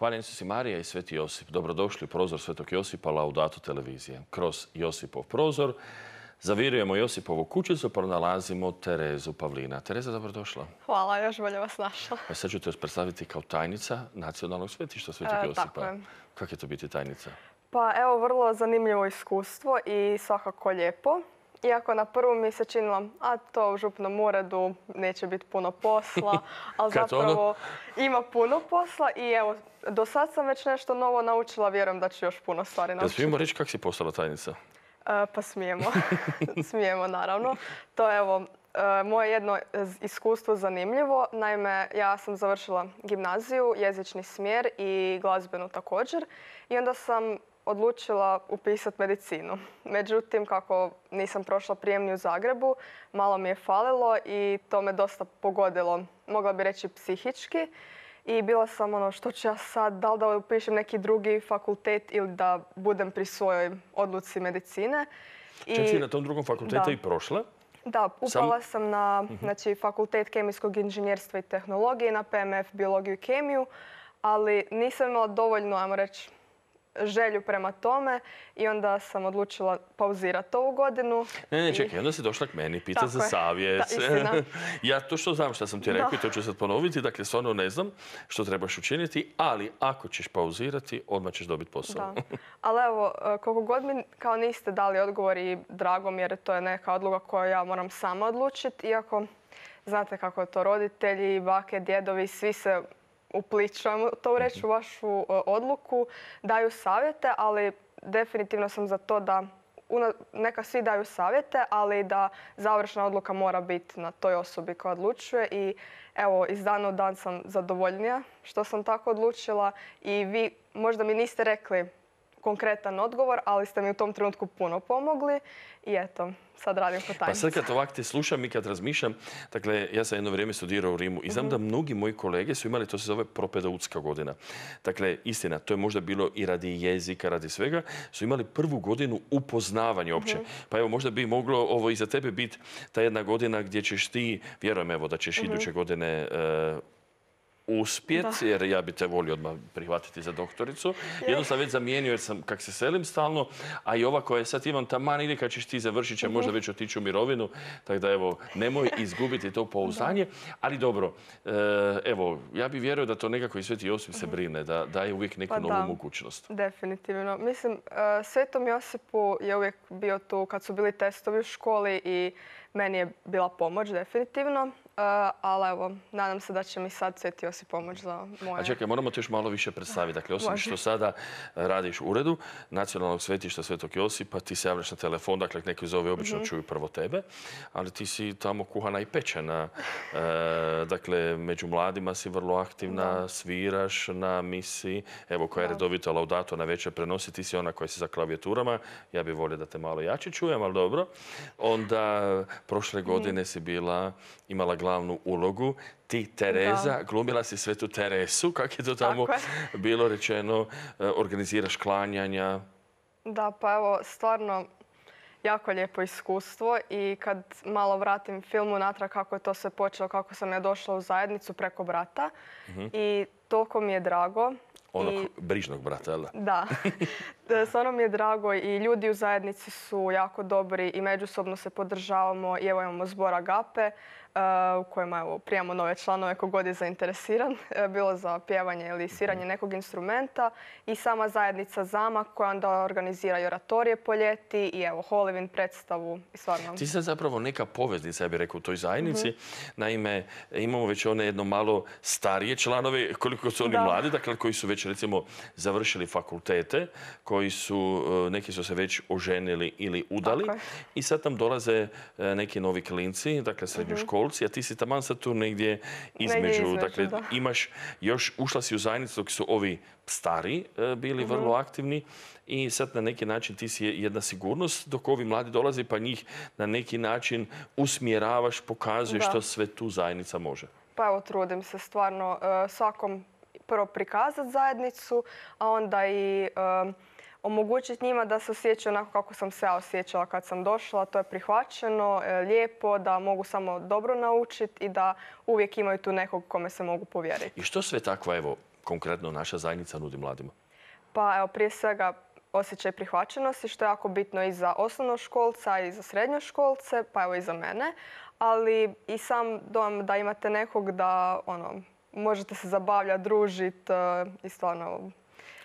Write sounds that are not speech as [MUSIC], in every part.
Hvala Isus i Marija i Sveti Josip. Dobrodošli u prozor Svetog Josipa Laudato televizije. Kroz Josipov prozor zavirujemo Josipovu kućicu, pronalazimo pa Terezu Pavlina. Tereza, dobrodošla. Hvala, još bolje vas našla. E sad ću te predstaviti kao tajnica Nacionalnog svetišta Svetog e, Josipa. Kako je to biti tajnica? Pa evo, vrlo zanimljivo iskustvo i svakako lijepo. Iako na prvu mi se činilo, a to u župnom uredu neće biti puno posla, [LAUGHS] ali ono? zapravo ima puno posla i evo, do sad sam već nešto novo naučila, vjerujem da ću još puno stvari naučiti. Da smijemo reći kako si postala tajnica? E, pa smijemo, [LAUGHS] [LAUGHS] smijemo naravno. To je evo, e, moje jedno iskustvo zanimljivo. Naime, ja sam završila gimnaziju, jezični smjer i glazbenu također. I onda sam odlučila upisati medicinu. Međutim, kako nisam prošla prijemni u Zagrebu, malo mi je falilo i to me dosta pogodilo, mogla bi reći psihički. I bila sam ono što ću ja sad, da li da upišem neki drugi fakultet ili da budem pri svojoj odluci medicine. si na tom drugom fakultetu i prošla? Da, upala Sam... na mhm. znači, fakultet kemijskog inženjerstva i tehnologije, na PMF biologiju i kemiju, ali nisam imala dovoljno, ajmo reći, želju prema tome i onda sam odlučila pauzirati ovu godinu. Ne, ne, čekaj, onda si došla k meni, pita za savjet. [LAUGHS] ja to što znam što sam ti rekao i to ću sad ponoviti, dakle stvarno ne znam što trebaš učiniti, ali ako ćeš pauzirati, odmah ćeš dobiti posao. Ali evo, e, koliko god mi kao niste dali odgovor i drago mi jer to je neka odluka koju ja moram sama odlučiti, iako znate kako je to roditelji, bake, djedovi, svi se upličam to reći u mhm. vašu e, odluku, daju savjete, ali definitivno sam za to da neka svi daju savjete, ali da završna odluka mora biti na toj osobi koja odlučuje i evo, iz dana u dan sam zadovoljnija što sam tako odlučila i vi možda mi niste rekli konkretan odgovor, ali ste mi u tom trenutku puno pomogli i eto, sad radim po tajnici. Pa sad kad ovak te slušam i kad razmišljam, dakle, ja sam jedno vrijeme studirao u Rimu i znam da mhm. mnogi moji kolege su imali, to se zove propedautska godina. Dakle, istina, to je možda bilo i radi jezika, radi svega, su imali prvu godinu upoznavanja opće. Mhm. Pa evo, možda bi moglo ovo i za tebe biti ta jedna godina gdje ćeš ti, vjerujem evo da ćeš mhm. iduće godine e, uspjet, jer ja bi te volio odmah prihvatiti za doktoricu. Jednu sam već zamijenio jer sam, kak se selim stalno, a i ova koja je sad imam taman ili kad ćeš ti završit će možda mhm. već otići u mirovinu, tako da evo, nemoj [LAUGHS] izgubiti to pouzdanje. Ali dobro, e, evo, ja bi vjerojao da to nekako i Sveti Josip se mhm. brine, da daje uvijek neku pa novu mogućnost. Definitivno. Mislim, e, Svetom Josipu je uvijek bio tu kad su bili testovi u školi i meni je bila pomoć definitivno ali evo, nadam se da će mi sad Sveti Josip pomoć za moje... A čekaj, moramo te još malo više predstaviti. Dakle, osim što sada e, radiš u uredu Nacionalnog svetišta Svetog Josipa, ti se javljaš na telefon, dakle neki zove obično mhm. čuju prvo tebe, ali ti si tamo kuhana i pečena. E, dakle, među mladima si vrlo aktivna, sviraš na misi, evo koja je redovito laudato na večer prenosi, ti si ona koja si za klavijaturama, ja bih volio da te malo jače čujem, ali dobro. Onda, prošle mhm. godine si bila, imala glas glavnu ulogu. Ti, Tereza, glumila si svetu Teresu, kako je to tamo bilo rečeno, eh, organiziraš klanjanja. Da, pa evo, stvarno jako lijepo iskustvo i kad malo vratim filmu natra kako je to sve počelo, kako sam ja došla u zajednicu preko brata mhm. i toliko mi je drago. Onog brižnog brata, jel da? Da. [LAUGHS] E, stvarno mi je drago i ljudi u zajednici su jako dobri i međusobno se podržavamo i evo imamo zbor Agape e, u kojima evo, prijamo nove članove kogod je zainteresiran, [LAUGHS] e, bilo za pjevanje ili siranje nekog instrumenta i sama zajednica Zama koja onda organizira i oratorije po ljeti i evo Holivin predstavu i stvarno. Ti se zapravo neka poveznica, ja bih rekao, u toj zajednici. Mhm. Naime, imamo već one jedno malo starije članove, koliko su oni mladi, dakle koji su već recimo završili fakultete, koji koji su, e, neki su se već oženili ili udali i sad nam dolaze e, neki novi klinci, dakle mhm. srednjoškolci, a ti si taman sad tu negdje između, dakle imaš još, ušla si u zajednicu dok su ovi stari e, bili mhm. vrlo aktivni i sad na neki način ti si jedna sigurnost dok ovi mladi dolaze pa njih na neki način usmjeravaš, pokazuješ što sve tu zajednica može. Pa evo, trudim se stvarno svakom prvo prikazati zajednicu, a onda i omogućiti njima da se osjećaju onako kako sam se ja osjećala kad sam došla. To je prihvaćeno, e, lijepo, da mogu samo dobro naučiti i da uvijek imaju tu nekog kome se mogu povjeriti. I što sve takva, evo, konkretno naša zajednica nudi mladima? Pa evo, prije svega osjećaj prihvaćenosti, što je jako bitno i za školca, i za školce, pa evo i za mene. Ali i sam dom da imate nekog da ono, možete se zabavljati, družiti e, i stvarno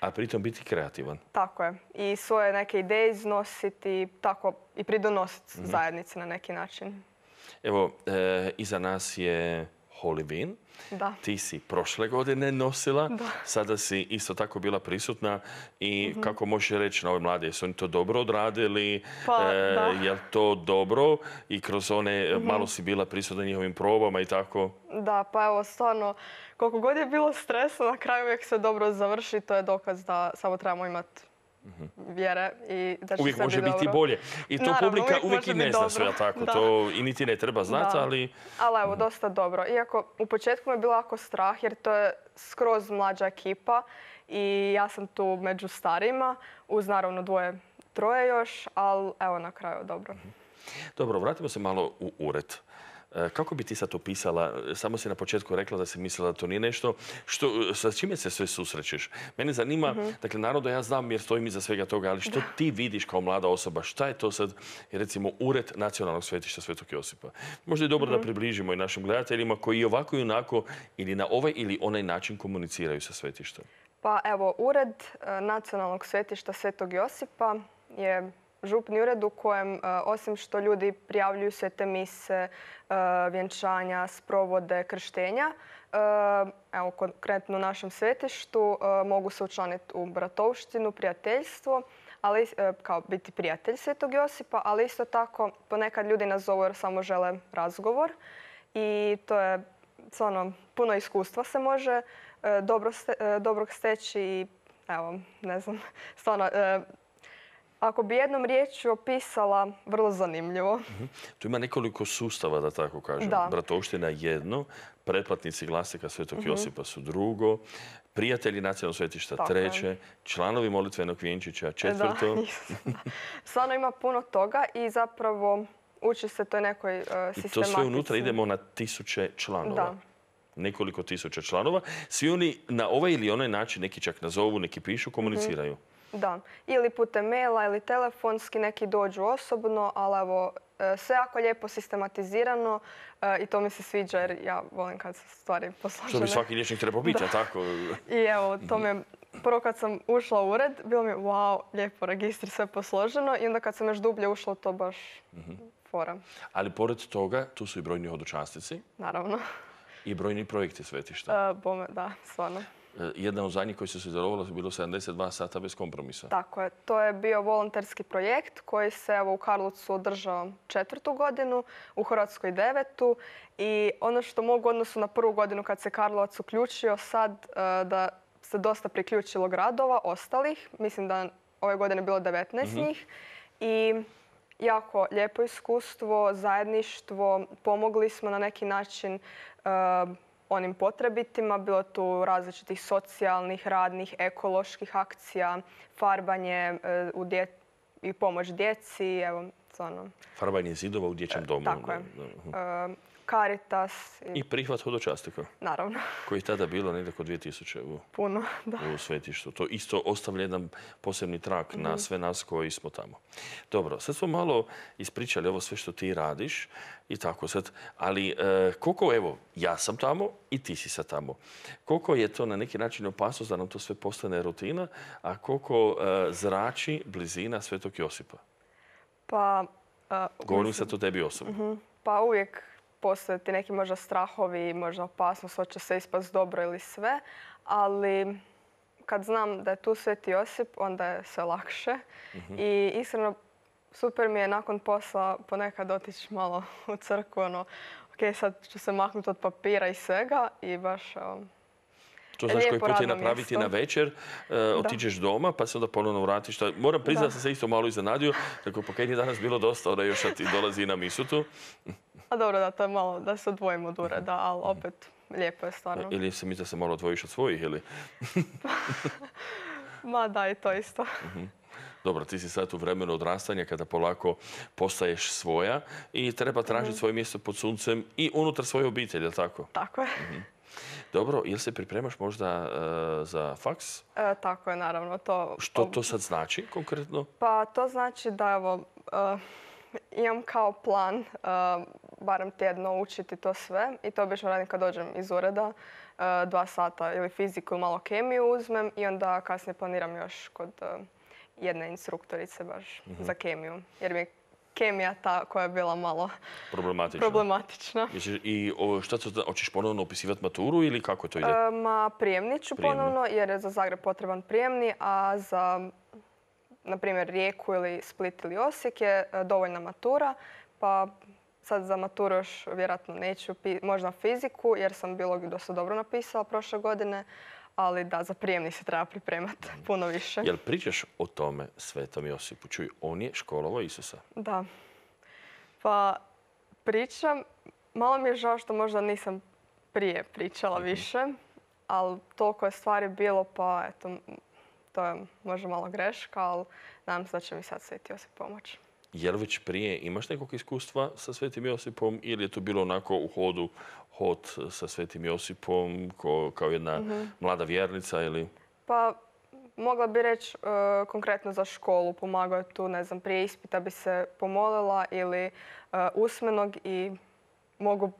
a pritom biti kreativan. Tako je. I svoje neke ideje iznositi tako i pridonositi mhm. zajednici na neki način. Evo, e, iza nas je Holivin. Da. Ti si prošle godine nosila, sada si isto tako bila prisutna i mhm. kako možeš reći na ove mlade, jesu oni to dobro odradili, pa, e, je li to dobro i kroz one e, mhm. malo si bila prisutna njihovim probama i tako? Da, pa evo stvarno, koliko god je bilo stresa, na kraju uvijek se dobro završi, to je dokaz da samo trebamo imati vjera. I da će uvijek može biti bolje. I to publika uvijek, i ne zna sve, tako? To i niti ne treba znati, ali... Ali evo, dosta dobro. Iako u početku me je bilo jako strah, jer to je skroz mlađa ekipa i ja sam tu među starima, uz naravno dvoje, troje još, ali evo na kraju dobro. Mhm. Dobro, vratimo se malo u ured. E, kako bi ti sad opisala, e, samo si na početku rekla da si mislila da to nije nešto, e, sa čime se sve susrećeš? Mene zanima, mhm. dakle, naravno ja znam jer stojim iza svega toga, ali što ti vidiš kao mlada osoba? Šta je to sad, recimo, ured nacionalnog svetišta Svetog Josipa? Možda je dobro da mhm. približimo i našim gledateljima koji ovako i onako ili na ovaj ili onaj način komuniciraju sa svetištom. Pa evo, ured nacionalnog svetišta Svetog Josipa je župni ured u kojem e, osim što ljudi prijavljuju sve te mise, e, vjenčanja, sprovode, krštenja, e, evo konkretno u našem svetištu mogu se učlaniti u bratovštinu, prijateljstvo, ali kao biti prijatelj Svetog Josipa, ali isto tako ponekad ljudi nas zovu jer samo žele razgovor i to je stvarno puno iskustva se može dobro dobrog steći i evo, ne znam, stvarno ako bi jednom riječju opisala, vrlo zanimljivo. Mhm. Tu ima nekoliko sustava, da tako kažem. Bratovština jedno, pretplatnici glasnika Svetog mhm. Josipa su drugo, prijatelji nacionalnog svetišta treće, članovi molitvenog vjenčića četvrto. Svarno [LAUGHS] ima puno toga i zapravo uči se toj nekoj sistematici. I to sve unutra idemo na tisuće članova. nekoliko tisuća članova. Svi oni na ovaj ili onaj način, neki čak nazovu, neki pišu, mhm. komuniciraju. Da, ili putem maila ili telefonski, neki dođu osobno, ali evo, e, sve jako lijepo sistematizirano e, i to mi se sviđa jer ja volim kad se stvari posložene. Što bi svaki liječnik trebao biti, a tako? [LAUGHS] I evo, to me, prvo kad sam ušla u ured, bilo mi je wow, lijepo registri, sve posloženo i onda kad sam još dublje ušla, to baš mhm. fora. Ali pored toga, tu su i brojni odučastici? Naravno. I brojni projekti svetišta. E, bome, da, stvarno. E, jedna od zadnjih koji su se zarovila je bilo 72 sata bez kompromisa. Tako je. To je bio volonterski projekt koji se u Karlovcu održao četvrtu godinu, u Hrvatskoj devetu. I ono što mogu odnosu na prvu godinu kad se Karlovac uključio sad e, da se dosta priključilo gradova, ostalih. Mislim da ove godine je bilo 19 mhm. njih. I jako lijepo iskustvo, zajedništvo. Pomogli smo na neki način e, onim potrebitima. Bilo tu različitih socijalnih, radnih, ekoloških akcija, farbanje e, i pomoć djeci. Farbanje zidova u dječjem e, domu. Tako ono, je. Caritas. I, prihvat hodočastika. Naravno. Koji je tada bilo negdje oko 2000 u, da. u svetištu. To isto ostavlja jedan posebni trak na mhm. sve nas koji smo tamo. Dobro, sad smo malo ispričali ovo sve što ti radiš i tako sad. Ali e, koliko, evo, ja sam tamo i ti si sad tamo. Koliko je to na neki način opasnost da nam to sve postane rutina, a koliko e, zrači blizina Svetog Josipa? Pa... E, Govorim sad o tebi osobno. Mhm. Pa uvijek postoje ti neki možda strahovi, možda opasnost, hoće se ispast dobro ili sve, ali kad znam da je tu Sveti Josip, onda je sve lakše. Mhm. I iskreno, super mi je nakon posla ponekad otići malo u crkvu, ono, ok, sad ću se maknuti od papira i svega i baš... to znaš koji put je napraviti na večer, e, otiđeš doma pa se onda ponovno vratiš. Moram priznat da sam se isto malo iznenadio, tako pa je danas bilo dosta, onda još ti dolazi na misu a dobro, da, to je malo da se odvojimo od ureda, mhm. ali mhm. opet lijepo je stvarno. E, ili se misli da se malo odvojiš od svojih, ili? [LAUGHS] Ma da, je to isto. Mhm. Dobro, ti si sad u vremenu odrastanja kada polako postaješ svoja i treba tražiti svoje mjesto pod suncem i unutar svoje obitelji, je tako? Tako je. Dobro, ili se pripremaš možda eh, za faks? E, tako je, naravno. To... Što to sad znači konkretno? Pa to znači da evo, eh, imam kao plan eh, barem tjedno učiti to sve i to obično radim kad dođem iz ureda, e, dva sata ili fiziku ili malo kemiju uzmem i onda kasnije planiram još kod e, jedne instruktorice baš mhm. za kemiju. Jer mi je kemija ta koja je bila malo problematična. I šta to, hoćeš ponovno upisivati maturu ili kako to ide? E, ma prijemni ću ponovno jer je za Zagreb potreban prijemni, a za na primjer Rijeku ili Split ili Osijek je dovoljna matura. Pa Sad za maturu još vjerojatno neću, možda fiziku jer sam biologiju dosta dobro napisala prošle godine, ali da, za prijemni se treba pripremati mhm. puno više. Jel pričaš o tome Svetom Josipu? Čuj, on je školovao Isusa. Da. Pa pričam, malo mi je žao što možda nisam prije pričala mhm. više, ali toliko je stvari bilo pa eto, to je možda malo greška, ali nadam se da će mi sad Sveti Josip pomoći. Je već prije imaš nekog iskustva sa Svetim Josipom ili je to bilo onako u hodu hod sa Svetim Josipom kao jedna mhm. mlada vjernica ili? Pa mogla bi reći e, konkretno za školu. Pomagao je tu, ne znam, prije ispita bi se pomolila ili e, usmenog i mogu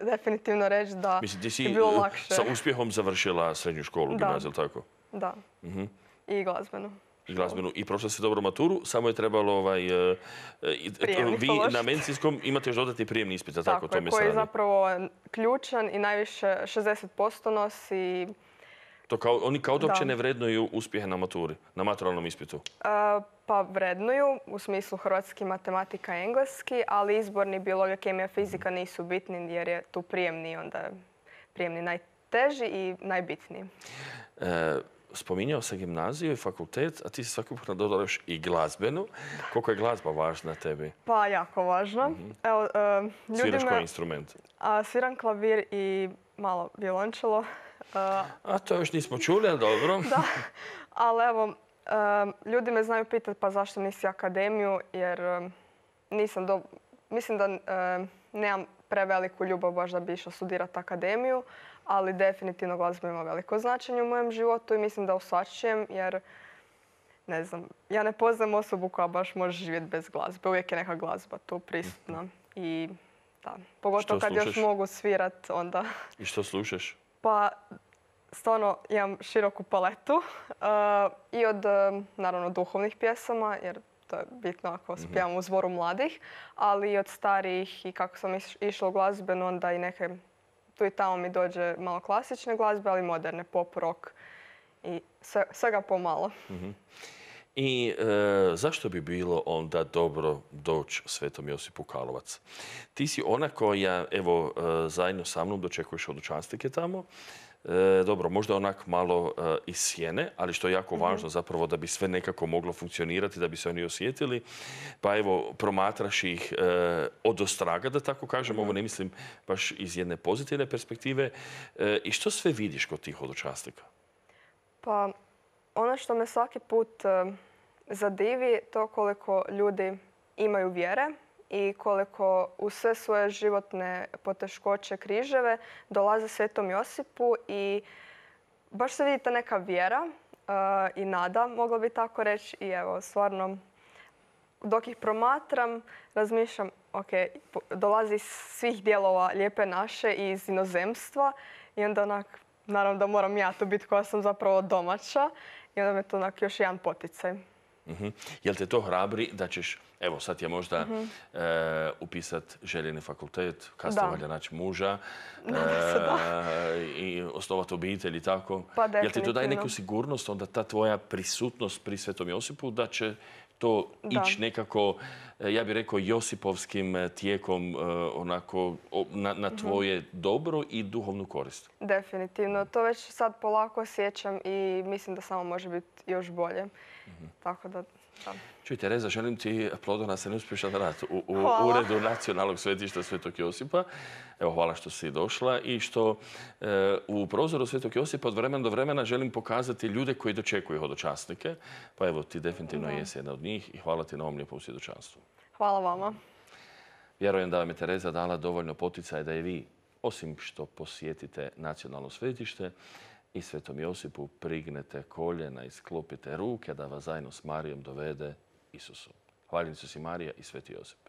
definitivno reći da Mislim, ti si, Sa uspjehom završila srednju školu, gimnaziju, tako? Da. Mhm. I glazbenu i prošla se dobro maturu, samo je trebalo ovaj, e, e, e, vi na medicinskom imate još dodati prijemni ispit, tako, tako koji je zapravo ključan i najviše 60% nosi to oni kao da uopće ne vrednuju uspjehe na maturi, na maturalnom ispitu? pa vrednuju, u smislu hrvatski, matematika, engleski, ali izborni biologija, kemija, fizika nisu bitni jer je tu prijemni, onda prijemni najteži i najbitniji spominjao sam gimnaziju i fakultet, a ti si svaki put još i glazbenu. Koliko je glazba važna tebi? Pa jako važna. Mhm. E, Sviraš instrument? sviram klavir i malo violončelo. E, a to još nismo čuli, ali dobro. [LAUGHS] da, ali evo, e, ljudi me znaju pitati pa zašto nisi akademiju, jer nisam do... Mislim da nemam preveliku ljubav baš da bi išla studirati akademiju, ali definitivno glazba ima veliko značenje u mojem životu i mislim da u jer ne znam, ja ne poznam osobu koja baš može živjeti bez glazbe. Uvijek je neka glazba tu prisutna i da, pogotovo kad još mogu svirat onda. I što slušaš? Pa stvarno imam široku paletu [LAUGHS] eh, i od eh, naravno duhovnih pjesama jer to je bitno ako mhm. spijam u zboru mladih, ali i od starijih i kako sam išla u glazbenu onda i neke tu i tamo mi dođe malo klasične glazbe, ali moderne, pop, rock i svega pomalo. Mhm. I e, zašto bi bilo onda dobro doći Svetom Josipu Kalovac? Ti si ona koja, evo, e, zajedno sa mnom dočekuješ odučanstike tamo. E, dobro, možda onak malo e, iz sjene, ali što je jako mhm. važno zapravo da bi sve nekako moglo funkcionirati, da bi se oni osjetili. Pa evo, promatraš ih e, od ostraga, da tako kažem, mhm. ovo ne mislim baš iz jedne pozitivne perspektive. I što sve vidiš kod tih odočastnika? Pa, ono što me svaki put zadivi, to koliko ljudi imaju vjere i koliko u sve svoje životne poteškoće križeve dolaze Svetom Josipu i baš se vidi ta neka vjera e, i nada, mogla bi tako reći. I evo, stvarno, dok ih promatram, razmišljam, ok, dolazi iz svih dijelova Lijepe naše i iz inozemstva i onda onak, naravno da moram ja to biti koja sam zapravo domaća i onda me to onak još jedan poticaj. Mhm. Jel te to hrabri da ćeš, evo sad je možda mhm. eh, upisat željeni fakultet, kasnije valja naći muža [LAUGHS] eh, i osnovat obitelj i tako. Pa Jel te to daje neku sigurnost, onda ta tvoja prisutnost pri Svetom Josipu da će to ići nekako, e, ja bih rekao, Josipovskim e, tijekom e, onako na, mhm. tvoje dobro i duhovnu korist. Definitivno. To već sad polako osjećam i mislim da samo može biti još bolje. Mhm. Tako da Čujte, Tereza, želim ti plodona se uspješan rad u, u Uredu nacionalnog svetišta Svetog Josipa. Evo, hvala što si došla i što eh, u prozoru Svetog Josipa od vremena do vremena želim pokazati ljude koji dočekuju hodočasnike. Pa evo, ti definitivno jesi jedna od njih i hvala ti na ovom lijepom svjedočanstvu. Hvala vama. Vjerujem da vam je Tereza dala dovoljno poticaj da je vi, osim što posjetite nacionalno svetište, i Svetom Josipu prignete koljena i sklopite ruke da vas zajedno s Marijom dovede Isusu. Hvala su si Marija i Sveti Josip.